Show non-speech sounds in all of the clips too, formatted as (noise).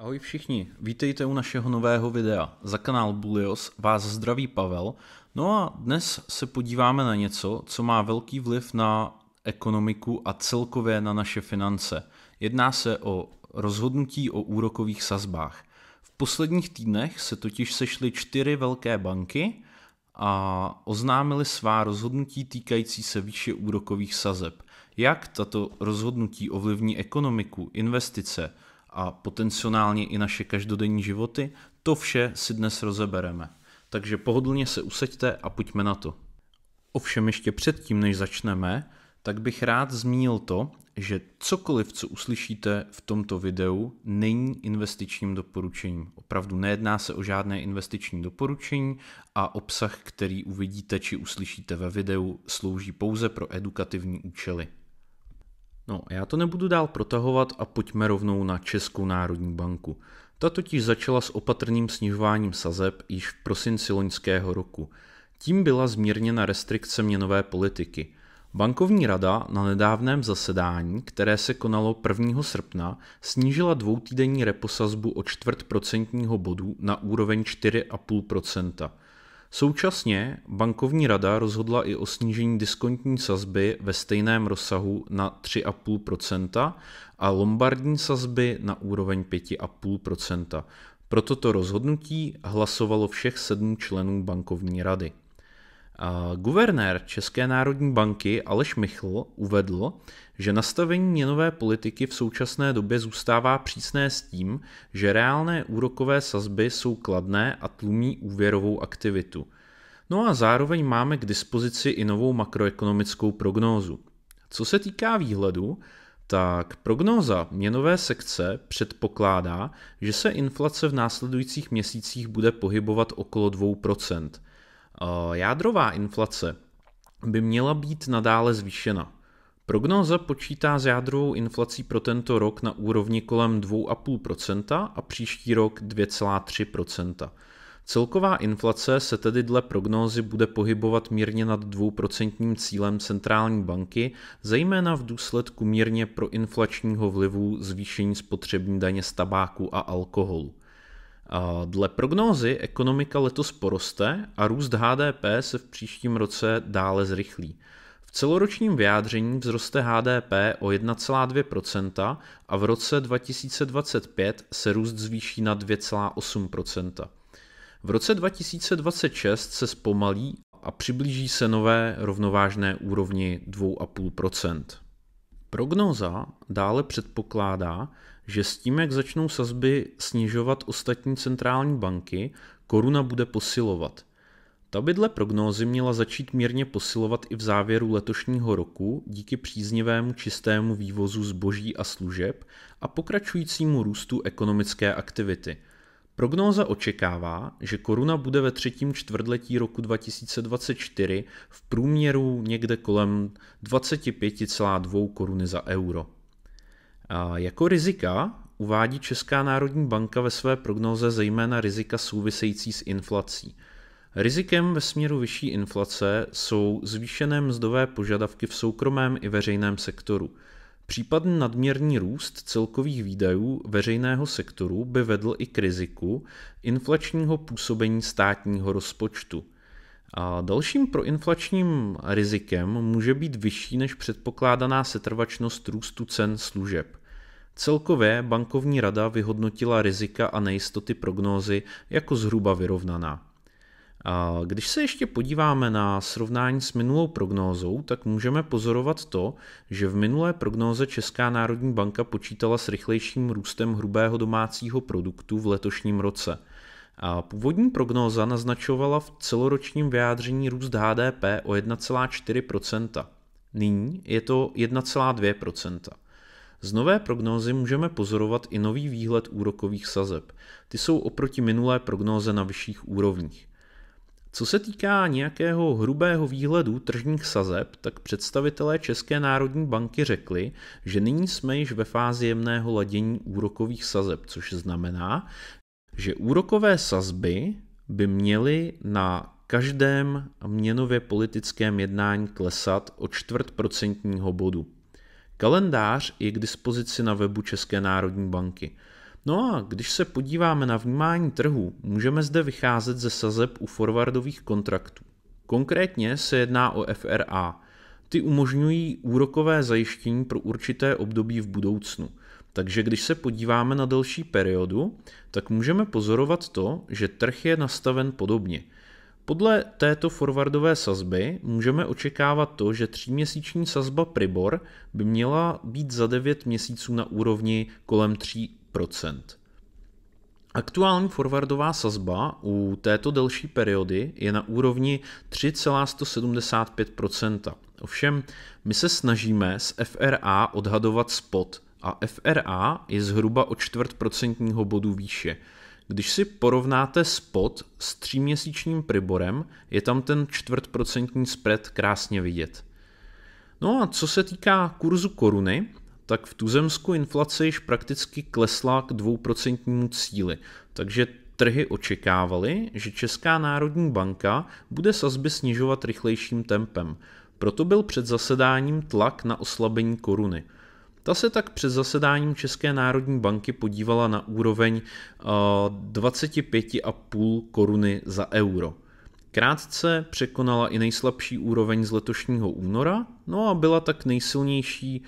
Ahoj všichni, vítejte u našeho nového videa. Za kanál Bulios vás zdraví Pavel. No a dnes se podíváme na něco, co má velký vliv na ekonomiku a celkově na naše finance. Jedná se o rozhodnutí o úrokových sazbách. V posledních týdnech se totiž sešly čtyři velké banky a oznámili svá rozhodnutí týkající se výše úrokových sazeb. Jak tato rozhodnutí ovlivní ekonomiku, investice, a potenciálně i naše každodenní životy, to vše si dnes rozebereme. Takže pohodlně se useďte a pojďme na to. Ovšem ještě předtím, než začneme, tak bych rád zmínil to, že cokoliv, co uslyšíte v tomto videu, není investičním doporučením. Opravdu nejedná se o žádné investiční doporučení a obsah, který uvidíte či uslyšíte ve videu, slouží pouze pro edukativní účely. No, já to nebudu dál protahovat a pojďme rovnou na Českou národní banku. Ta totiž začala s opatrným snižováním sazeb již v prosinci loňského roku. Tím byla zmírněna restrikce měnové politiky. Bankovní rada na nedávném zasedání, které se konalo 1. srpna, snížila dvoutýdenní reposazbu o čtvrt procentního bodu na úroveň 4,5 Současně bankovní rada rozhodla i o snížení diskontní sazby ve stejném rozsahu na 3,5% a lombardní sazby na úroveň 5,5%. Pro toto rozhodnutí hlasovalo všech sedm členů bankovní rady. Guvernér České národní banky Aleš Michl uvedl, že nastavení měnové politiky v současné době zůstává přísné s tím, že reálné úrokové sazby jsou kladné a tlumí úvěrovou aktivitu. No a zároveň máme k dispozici i novou makroekonomickou prognózu. Co se týká výhledu, tak prognóza měnové sekce předpokládá, že se inflace v následujících měsících bude pohybovat okolo 2%. Jádrová inflace by měla být nadále zvýšena. Prognóza počítá s jádrovou inflací pro tento rok na úrovni kolem 2,5% a příští rok 2,3%. Celková inflace se tedy dle prognózy bude pohybovat mírně nad 2% cílem centrální banky, zejména v důsledku mírně proinflačního vlivu zvýšení spotřební daně z tabáku a alkoholu. Dle prognózy ekonomika letos poroste a růst HDP se v příštím roce dále zrychlí. V celoročním vyjádření vzroste HDP o 1,2% a v roce 2025 se růst zvýší na 2,8%. V roce 2026 se zpomalí a přiblíží se nové rovnovážné úrovni 2,5%. Prognóza dále předpokládá, že s tím, jak začnou sazby snižovat ostatní centrální banky, koruna bude posilovat. Ta by dle prognózy měla začít mírně posilovat i v závěru letošního roku díky příznivému čistému vývozu zboží a služeb a pokračujícímu růstu ekonomické aktivity. Prognóza očekává, že koruna bude ve třetím čtvrtletí roku 2024 v průměru někde kolem 25,2 koruny za euro. A jako rizika uvádí Česká národní banka ve své prognoze zejména rizika související s inflací. Rizikem ve směru vyšší inflace jsou zvýšené mzdové požadavky v soukromém i veřejném sektoru. Případný nadměrný růst celkových výdajů veřejného sektoru by vedl i k riziku inflačního působení státního rozpočtu. A dalším proinflačním rizikem může být vyšší než předpokládaná setrvačnost růstu cen služeb. Celkově bankovní rada vyhodnotila rizika a nejistoty prognózy jako zhruba vyrovnaná. A když se ještě podíváme na srovnání s minulou prognózou, tak můžeme pozorovat to, že v minulé prognóze Česká národní banka počítala s rychlejším růstem hrubého domácího produktu v letošním roce. A původní prognóza naznačovala v celoročním vyjádření růst HDP o 1,4%. Nyní je to 1,2%. Z nové prognózy můžeme pozorovat i nový výhled úrokových sazeb. Ty jsou oproti minulé prognóze na vyšších úrovních. Co se týká nějakého hrubého výhledu tržních sazeb, tak představitelé České národní banky řekli, že nyní jsme již ve fázi jemného ladění úrokových sazeb, což znamená, že úrokové sazby by měly na každém měnově politickém jednání klesat o čtvrt procentního bodu. Kalendář je k dispozici na webu České národní banky. No a když se podíváme na vnímání trhu, můžeme zde vycházet ze sazeb u forwardových kontraktů. Konkrétně se jedná o FRA. Ty umožňují úrokové zajištění pro určité období v budoucnu. Takže když se podíváme na delší periodu, tak můžeme pozorovat to, že trh je nastaven podobně – podle této forwardové sazby můžeme očekávat to, že tříměsíční sazba Pribor by měla být za 9 měsíců na úrovni kolem 3%. Aktuální forwardová sazba u této delší periody je na úrovni 3,175%. Ovšem, my se snažíme z FRA odhadovat spot a FRA je zhruba o čtvrt procentního bodu výše – když si porovnáte spot s tříměsíčním Priborem, je tam ten čtvrtprocentní spread krásně vidět. No a co se týká kurzu koruny, tak v tuzemsku inflace již prakticky klesla k dvouprocentnímu cíli, takže trhy očekávaly, že Česká národní banka bude sazby snižovat rychlejším tempem. Proto byl před zasedáním tlak na oslabení koruny – ta se tak před zasedáním České národní banky podívala na úroveň 25,5 eh, koruny za euro. Krátce překonala i nejslabší úroveň z letošního února, no a byla tak nejsilnější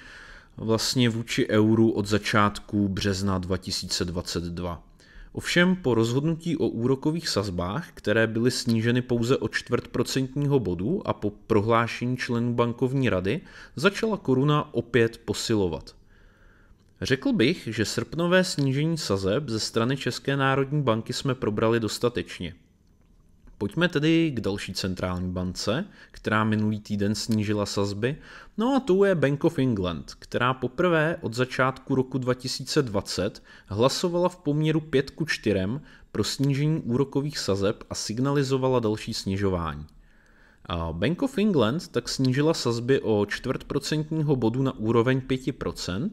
vlastně vůči euru od začátku března 2022. Ovšem po rozhodnutí o úrokových sazbách, které byly sníženy pouze o čtvrt procentního bodu a po prohlášení členů bankovní rady, začala koruna opět posilovat. Řekl bych, že srpnové snížení sazeb ze strany České národní banky jsme probrali dostatečně. Pojďme tedy k další centrální bance, která minulý týden snížila sazby, no a tou je Bank of England, která poprvé od začátku roku 2020 hlasovala v poměru 5 ku 4 pro snížení úrokových sazeb a signalizovala další snižování. Bank of England tak snížila sazby o čtvrtprocentního bodu na úroveň 5%,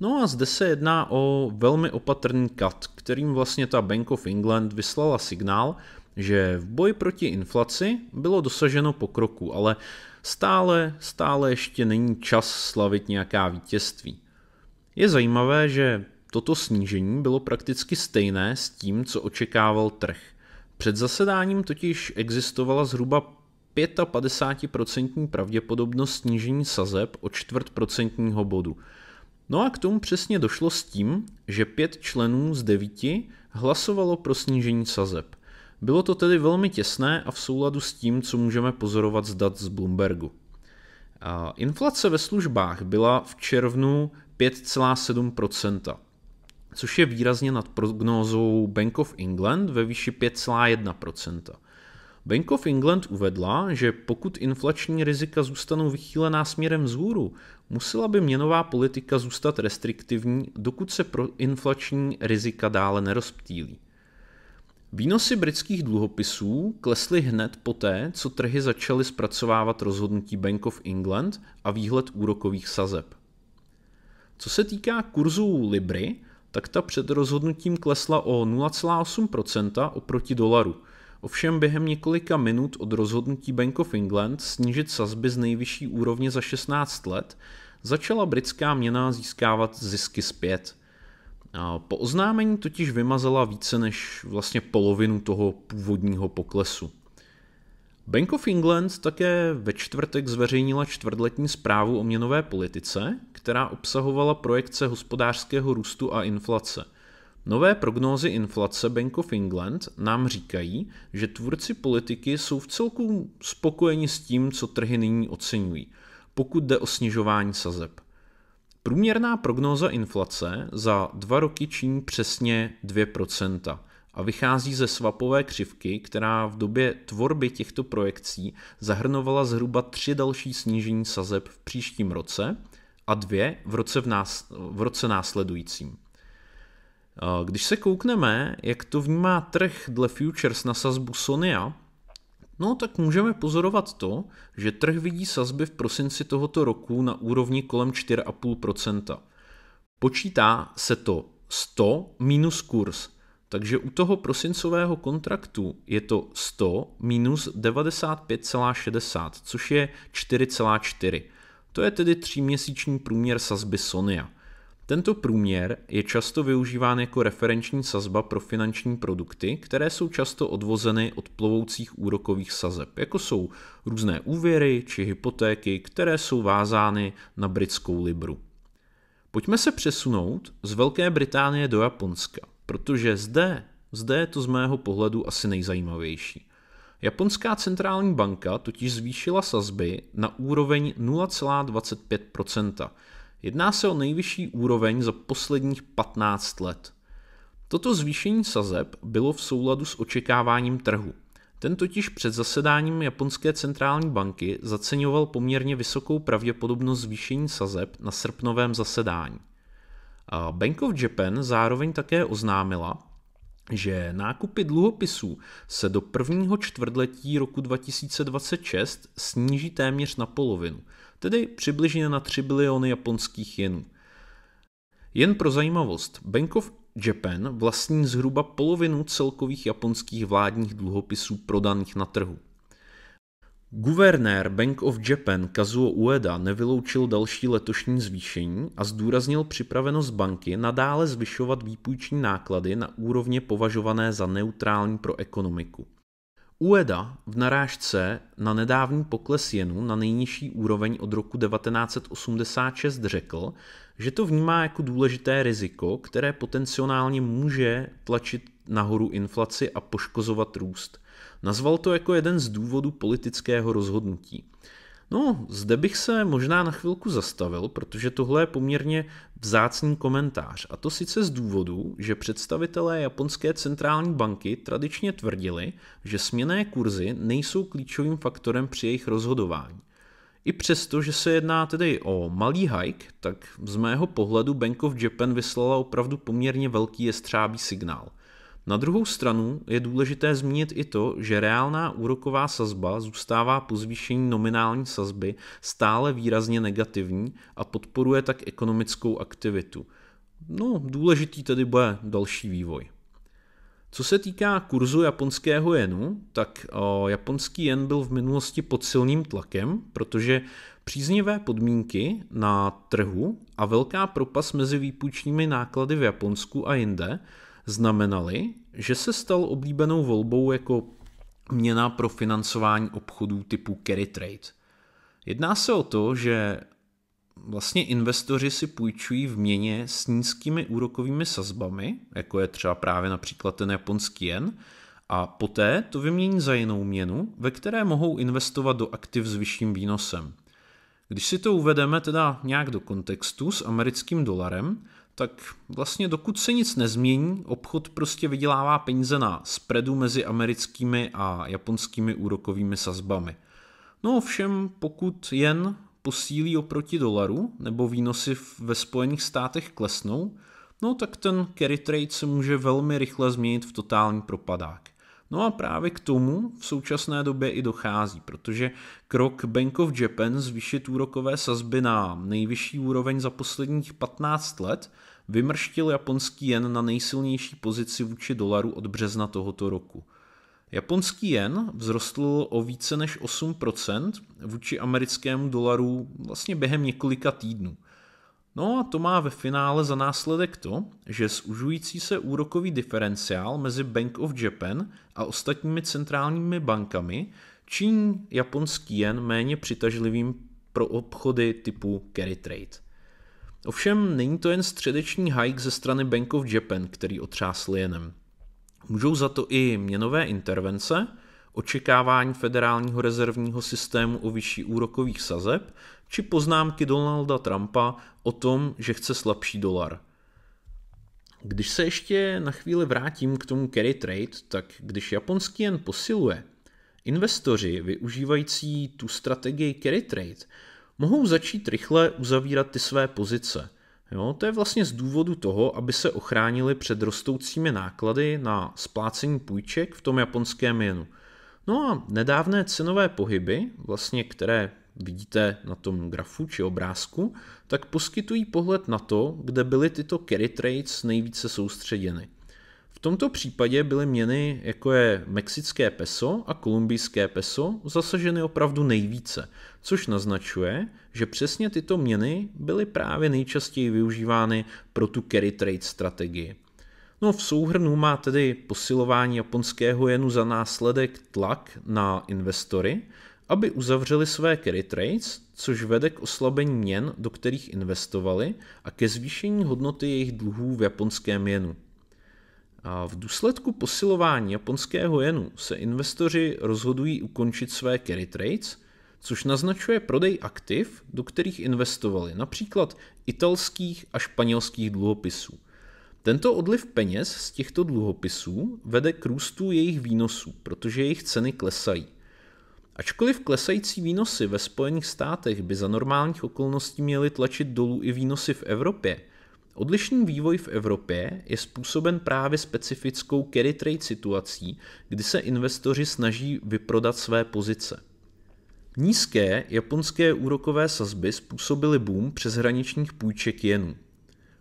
No a zde se jedná o velmi opatrný cut, kterým vlastně ta Bank of England vyslala signál, že v boji proti inflaci bylo dosaženo pokroku, ale stále, stále ještě není čas slavit nějaká vítězství. Je zajímavé, že toto snížení bylo prakticky stejné s tím, co očekával trh. Před zasedáním totiž existovala zhruba 55% pravděpodobnost snížení sazeb o čtvrt procentního bodu. No a k tomu přesně došlo s tím, že pět členů z devíti hlasovalo pro snížení sazeb – bylo to tedy velmi těsné a v souladu s tím, co můžeme pozorovat z dat z Bloombergu. Inflace ve službách byla v červnu 5,7%, což je výrazně nad prognózou Bank of England ve výši 5,1%. Bank of England uvedla, že pokud inflační rizika zůstanou vychýlená směrem vzhůru, musela by měnová politika zůstat restriktivní, dokud se pro inflační rizika dále nerozptýlí. Výnosy britských dluhopisů klesly hned poté, co trhy začaly zpracovávat rozhodnutí Bank of England a výhled úrokových sazeb. Co se týká kurzů Libry, tak ta před rozhodnutím klesla o 0,8% oproti dolaru. Ovšem během několika minut od rozhodnutí Bank of England snížit sazby z nejvyšší úrovně za 16 let začala britská měna získávat zisky zpět – po oznámení totiž vymazala více než vlastně polovinu toho původního poklesu. Bank of England také ve čtvrtek zveřejnila čtvrtletní zprávu o měnové politice, která obsahovala projekce hospodářského růstu a inflace. Nové prognózy inflace Bank of England nám říkají, že tvůrci politiky jsou v celku spokojeni s tím, co trhy nyní oceňují, pokud jde o snižování sazeb. Průměrná prognóza inflace za dva roky činí přesně 2% a vychází ze svapové křivky, která v době tvorby těchto projekcí zahrnovala zhruba tři další snížení sazeb v příštím roce a dvě v roce, v nás, v roce následujícím. Když se koukneme, jak to vnímá trh dle futures na sazbu Sonia, No tak můžeme pozorovat to, že trh vidí sazby v prosinci tohoto roku na úrovni kolem 4,5%. Počítá se to 100 minus kurz, takže u toho prosincového kontraktu je to 100 minus 95,60, což je 4,4. To je tedy tříměsíční průměr sazby Sonia. Tento průměr je často využíván jako referenční sazba pro finanční produkty, které jsou často odvozeny od plovoucích úrokových sazeb, jako jsou různé úvěry či hypotéky, které jsou vázány na britskou libru. Pojďme se přesunout z Velké Británie do Japonska, protože zde, zde je to z mého pohledu asi nejzajímavější. Japonská centrální banka totiž zvýšila sazby na úroveň 0,25 Jedná se o nejvyšší úroveň za posledních 15 let. Toto zvýšení sazeb bylo v souladu s očekáváním trhu. Ten totiž před zasedáním Japonské centrální banky zaceňoval poměrně vysokou pravděpodobnost zvýšení sazeb na srpnovém zasedání. Bank of Japan zároveň také oznámila, že nákupy dluhopisů se do prvního čtvrtletí roku 2026 sníží téměř na polovinu – tedy přibližně na 3 biliony japonských jenů. Jen pro zajímavost, Bank of Japan vlastní zhruba polovinu celkových japonských vládních dluhopisů prodaných na trhu. Guvernér Bank of Japan Kazuo Ueda nevyloučil další letošní zvýšení a zdůraznil připravenost banky nadále zvyšovat výpůjční náklady na úrovně považované za neutrální pro ekonomiku. Ueda v narážce na nedávný pokles jenu na nejnižší úroveň od roku 1986 řekl, že to vnímá jako důležité riziko, které potenciálně může tlačit nahoru inflaci a poškozovat růst. Nazval to jako jeden z důvodů politického rozhodnutí. No, zde bych se možná na chvilku zastavil, protože tohle je poměrně vzácný komentář. A to sice z důvodu, že představitelé japonské centrální banky tradičně tvrdili, že směné kurzy nejsou klíčovým faktorem při jejich rozhodování. I přesto, že se jedná tedy o malý hike, tak z mého pohledu Bank of Japan vyslala opravdu poměrně velký jestřábý signál – na druhou stranu je důležité zmínit i to, že reálná úroková sazba zůstává po zvýšení nominální sazby stále výrazně negativní a podporuje tak ekonomickou aktivitu. No, důležitý tedy bude další vývoj. Co se týká kurzu japonského jenu, tak o, japonský jen byl v minulosti pod silným tlakem, protože příznivé podmínky na trhu a velká propas mezi výpůjčními náklady v Japonsku a jinde znamenaly, že se stal oblíbenou volbou jako měna pro financování obchodů typu carry trade. Jedná se o to, že vlastně investoři si půjčují v měně s nízkými úrokovými sazbami, jako je třeba právě například ten japonský jen, a poté to vymění za jinou měnu, ve které mohou investovat do aktiv s vyšším výnosem. Když si to uvedeme teda nějak do kontextu s americkým dolarem, tak vlastně dokud se nic nezmění, obchod prostě vydělává peníze na spreadu mezi americkými a japonskými úrokovými sazbami. No ovšem, pokud jen posílí oproti dolaru, nebo výnosy ve Spojených státech klesnou, no tak ten carry trade se může velmi rychle změnit v totální propadák. No a právě k tomu v současné době i dochází, protože krok Bank of Japan zvýšit úrokové sazby na nejvyšší úroveň za posledních 15 let vymrštil japonský jen na nejsilnější pozici vůči dolaru od března tohoto roku. Japonský jen vzrostl o více než 8% vůči americkému dolaru vlastně během několika týdnů. No a to má ve finále za následek to, že zužující se úrokový diferenciál mezi Bank of Japan a ostatními centrálními bankami činí japonský jen méně přitažlivým pro obchody typu carry trade. Ovšem není to jen středeční hike ze strany Bank of Japan, který otřásl jenem. Můžou za to i měnové intervence, očekávání federálního rezervního systému o vyšší úrokových sazeb či poznámky Donalda Trumpa o tom, že chce slabší dolar. Když se ještě na chvíli vrátím k tomu carry trade, tak když japonský jen posiluje, investoři využívající tu strategii carry trade mohou začít rychle uzavírat ty své pozice. Jo, to je vlastně z důvodu toho, aby se ochránili před rostoucími náklady na splácení půjček v tom japonském jenu. No a nedávné cenové pohyby, vlastně které vidíte na tom grafu či obrázku, tak poskytují pohled na to, kde byly tyto carry trades nejvíce soustředěny. V tomto případě byly měny, jako je mexické peso a kolumbijské peso, zasaženy opravdu nejvíce, což naznačuje, že přesně tyto měny byly právě nejčastěji využívány pro tu carry trade strategii. No v souhrnu má tedy posilování japonského jenu za následek tlak na investory, aby uzavřeli své carry trades, což vede k oslabení měn, do kterých investovali, a ke zvýšení hodnoty jejich dluhů v japonském jenu. A v důsledku posilování japonského jenu se investoři rozhodují ukončit své carry trades, což naznačuje prodej aktiv, do kterých investovali, například italských a španělských dluhopisů. Tento odliv peněz z těchto dluhopisů vede k růstu jejich výnosů, protože jejich ceny klesají. Ačkoliv klesající výnosy ve Spojených státech by za normálních okolností měly tlačit dolů i výnosy v Evropě, odlišný vývoj v Evropě je způsoben právě specifickou carry trade situací, kdy se investoři snaží vyprodat své pozice. Nízké japonské úrokové sazby způsobily boom přeshraničních půjček jenů.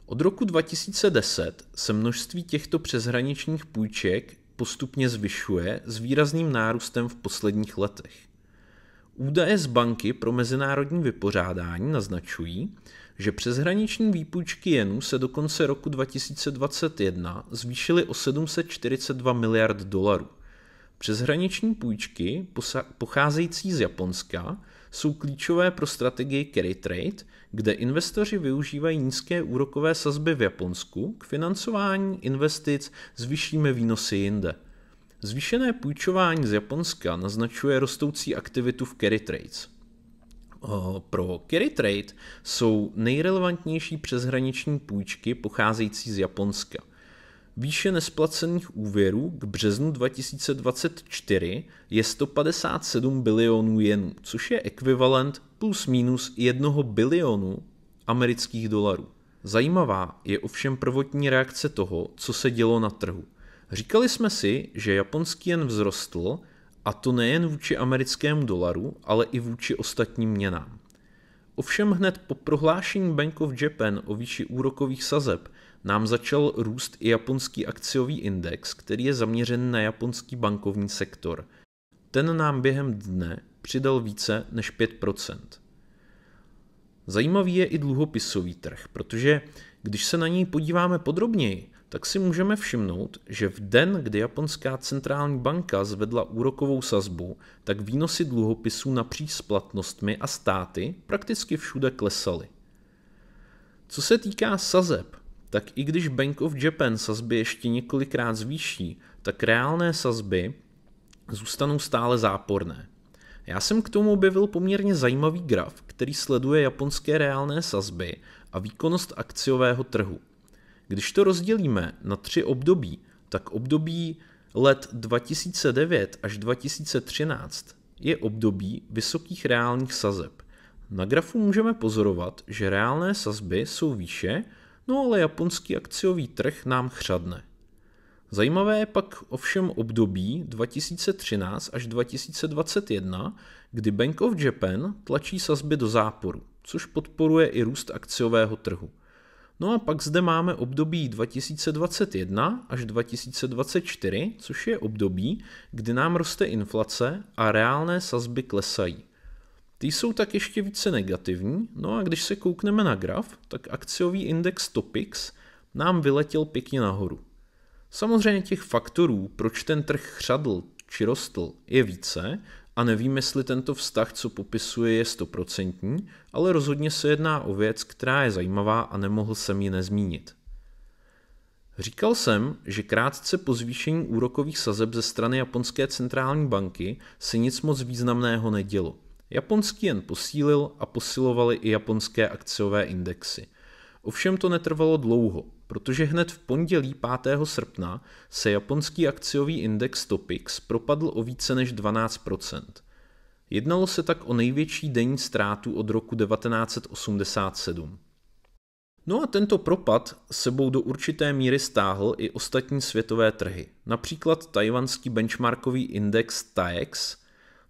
Od roku 2010 se množství těchto přeshraničních půjček postupně zvyšuje s výrazným nárůstem v posledních letech. Údaje z banky pro mezinárodní vypořádání naznačují, že přeshraniční výpůjčky jenů se do konce roku 2021 zvýšily o 742 miliard dolarů. Přeshraniční půjčky pocházející z Japonska jsou klíčové pro strategii carry trade, kde investoři využívají nízké úrokové sazby v Japonsku k financování investic s vyššími výnosy jinde. Zvýšené půjčování z Japonska naznačuje rostoucí aktivitu v carry trades. Pro carry trade jsou nejrelevantnější přeshraniční půjčky pocházející z Japonska – Výše nesplacených úvěrů k březnu 2024 je 157 bilionů jenů, což je ekvivalent plus minus 1 bilionu amerických dolarů. Zajímavá je ovšem prvotní reakce toho, co se dělo na trhu. Říkali jsme si, že japonský jen vzrostl, a to nejen vůči americkému dolaru, ale i vůči ostatním měnám. Ovšem hned po prohlášení Bank of Japan o výši úrokových sazeb nám začal růst i japonský akciový index, který je zaměřen na japonský bankovní sektor. Ten nám během dne přidal více než 5%. Zajímavý je i dluhopisový trh, protože když se na něj podíváme podrobněji, tak si můžeme všimnout, že v den, kdy japonská centrální banka zvedla úrokovou sazbu, tak výnosy dluhopisů napříč splatnostmi a státy prakticky všude klesaly. Co se týká sazeb, tak i když Bank of Japan sazby ještě několikrát zvýší, tak reálné sazby zůstanou stále záporné. Já jsem k tomu objevil poměrně zajímavý graf, který sleduje japonské reálné sazby a výkonnost akciového trhu. Když to rozdělíme na tři období, tak období let 2009 až 2013 je období vysokých reálných sazeb. Na grafu můžeme pozorovat, že reálné sazby jsou výše no ale japonský akciový trh nám chřadne. Zajímavé je pak ovšem období 2013 až 2021, kdy Bank of Japan tlačí sazby do záporu, což podporuje i růst akciového trhu. No a pak zde máme období 2021 až 2024, což je období, kdy nám roste inflace a reálné sazby klesají ty jsou tak ještě více negativní. No a když se koukneme na graf, tak akciový index Topix nám vyletěl pěkně nahoru. Samozřejmě těch faktorů, proč ten trh chřadl či rostl, je více a nevím, jestli tento vztah, co popisuje, je stoprocentní, ale rozhodně se jedná o věc, která je zajímavá a nemohl jsem ji nezmínit. Říkal jsem, že krátce po zvýšení úrokových sazeb ze strany Japonské centrální banky se nic moc významného nedělo. Japonský jen posílil a posilovali i japonské akciové indexy. Ovšem to netrvalo dlouho, protože hned v pondělí 5. srpna se japonský akciový index Topix propadl o více než 12 Jednalo se tak o největší denní ztrátu od roku 1987. No a tento propad sebou do určité míry stáhl i ostatní světové trhy, například tajvanský benchmarkový index TAEX,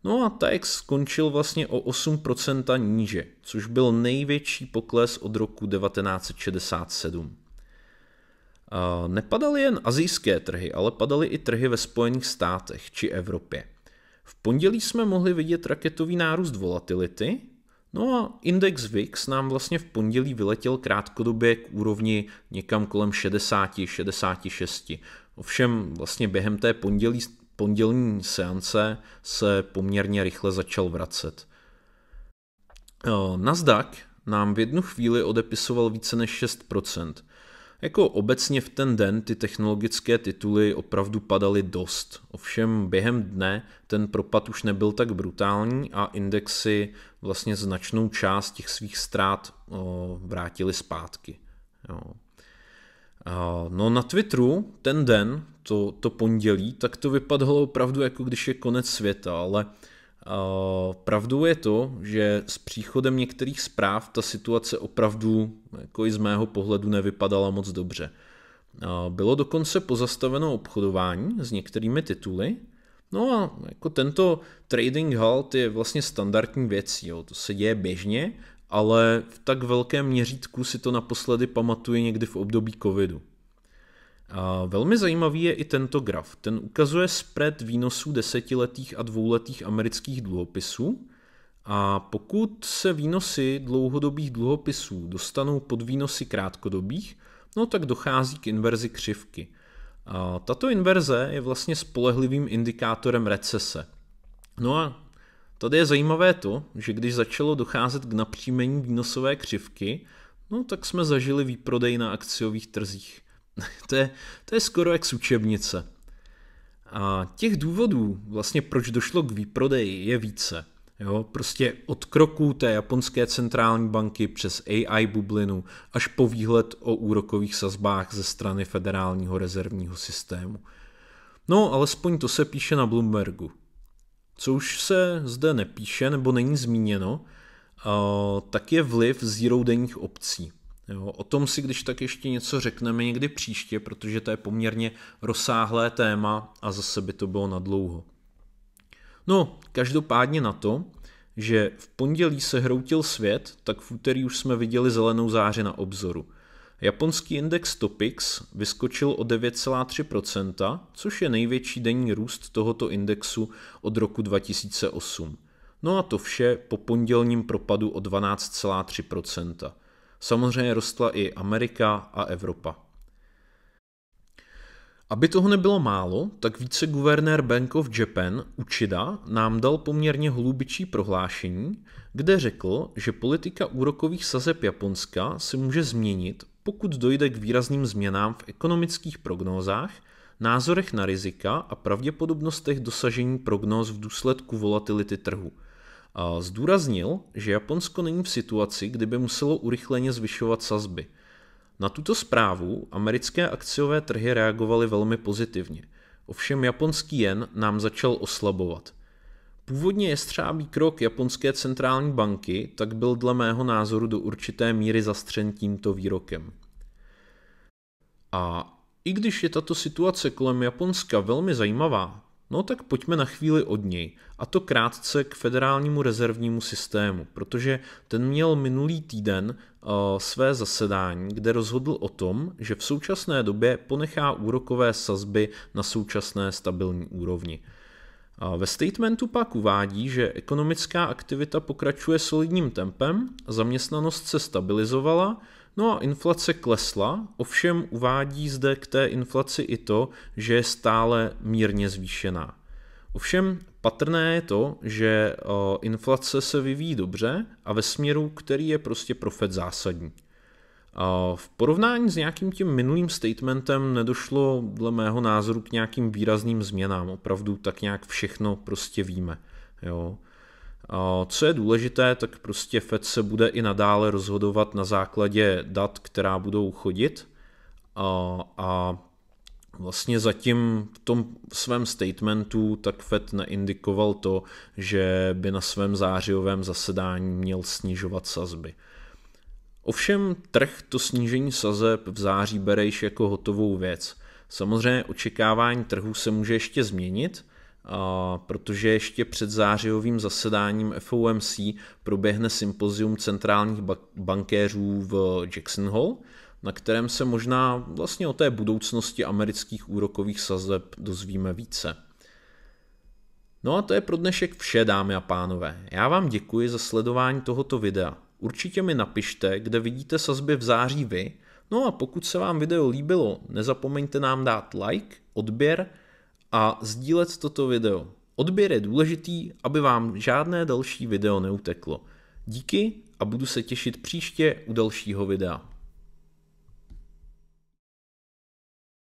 No a TAEX skončil vlastně o 8% níže, což byl největší pokles od roku 1967. Nepadaly jen azijské trhy, ale padaly i trhy ve Spojených státech či Evropě. V pondělí jsme mohli vidět raketový nárůst volatility, no a index VIX nám vlastně v pondělí vyletěl krátkodobě k úrovni někam kolem 60-66. Ovšem vlastně během té pondělí pondělní seance se poměrně rychle začal vracet. Eh, Nasdaq nám v jednu chvíli odepisoval více než 6%. Jako obecně v ten den ty technologické tituly opravdu padaly dost, ovšem během dne ten propad už nebyl tak brutální a indexy vlastně značnou část těch svých ztrát eh, vrátily zpátky. Eh, no na Twitteru ten den to, to pondělí, tak to vypadalo opravdu jako když je konec světa, ale uh, pravdou je to, že s příchodem některých zpráv ta situace opravdu jako i z mého pohledu nevypadala moc dobře. Uh, bylo dokonce pozastaveno obchodování s některými tituly, No a jako tento trading halt je vlastně standardní věc, jo. to se děje běžně, ale v tak velkém měřítku si to naposledy pamatuje někdy v období covidu. A velmi zajímavý je i tento graf. Ten ukazuje spread výnosů desetiletých a dvouletých amerických dluhopisů. A pokud se výnosy dlouhodobých dluhopisů dostanou pod výnosy krátkodobých, no tak dochází k inverzi křivky. A tato inverze je vlastně spolehlivým indikátorem recese. No a tady je zajímavé to, že když začalo docházet k napřímení výnosové křivky, no tak jsme zažili výprodej na akciových trzích. (laughs) to, je, to je skoro jak sučebnice. A těch důvodů, vlastně proč došlo k výprodeji, je více. Jo, prostě od kroků té japonské centrální banky přes AI bublinu až po výhled o úrokových sazbách ze strany federálního rezervního systému. No, alespoň to se píše na Bloombergu. Co už se zde nepíše nebo není zmíněno, tak je vliv zero denních obcí. Jo, o tom si když tak ještě něco řekneme někdy příště, protože to je poměrně rozsáhlé téma a zase by to bylo nadlouho. No, každopádně na to, že v pondělí se hroutil svět, tak v úterý už jsme viděli zelenou záři na obzoru. Japonský index Topix vyskočil o 9,3%, což je největší denní růst tohoto indexu od roku 2008. No a to vše po pondělním propadu o 12,3%. Samozřejmě rostla i Amerika a Evropa. Aby toho nebylo málo, tak viceguvernér Bank of Japan Uchida nám dal poměrně hlubičí prohlášení, kde řekl, že politika úrokových sazeb Japonska se může změnit, pokud dojde k výrazným změnám v ekonomických prognózách, názorech na rizika a pravděpodobnostech dosažení prognóz v důsledku volatility trhu – Zdůraznil, že Japonsko není v situaci, kdyby muselo urychleně zvyšovat sazby. Na tuto zprávu americké akciové trhy reagovaly velmi pozitivně. Ovšem japonský jen nám začal oslabovat. Původně jestřábý krok japonské centrální banky tak byl dle mého názoru do určité míry zastřen tímto výrokem. A i když je tato situace kolem Japonska velmi zajímavá, No tak pojďme na chvíli od něj, a to krátce k federálnímu rezervnímu systému, protože ten měl minulý týden eh, své zasedání, kde rozhodl o tom, že v současné době ponechá úrokové sazby na současné stabilní úrovni ve statementu pak uvádí, že ekonomická aktivita pokračuje solidním tempem, zaměstnanost se stabilizovala, no a inflace klesla, ovšem uvádí zde k té inflaci i to, že je stále mírně zvýšená. Ovšem patrné je to, že inflace se vyvíjí dobře a ve směru, který je prostě profet zásadní. V porovnání s nějakým tím minulým statementem nedošlo dle mého názoru k nějakým výrazným změnám. Opravdu tak nějak všechno prostě víme. Jo. Co je důležité, tak prostě Fed se bude i nadále rozhodovat na základě dat, která budou chodit a, a vlastně zatím v tom svém statementu tak Fed neindikoval to, že by na svém zářijovém zasedání měl snižovat sazby. Ovšem trh to snížení sazeb v září bere již jako hotovou věc. Samozřejmě očekávání trhu se může ještě změnit, protože ještě před zářijovým zasedáním FOMC proběhne sympozium centrálních bankéřů v Jackson Hole, na kterém se možná vlastně o té budoucnosti amerických úrokových sazeb dozvíme více. No a to je pro dnešek vše, dámy a pánové. Já vám děkuji za sledování tohoto videa. Určitě mi napište, kde vidíte sazby v září vy, no a pokud se vám video líbilo, nezapomeňte nám dát like, odběr a sdílet toto video. Odběr je důležitý, aby vám žádné další video neuteklo. Díky a budu se těšit příště u dalšího videa.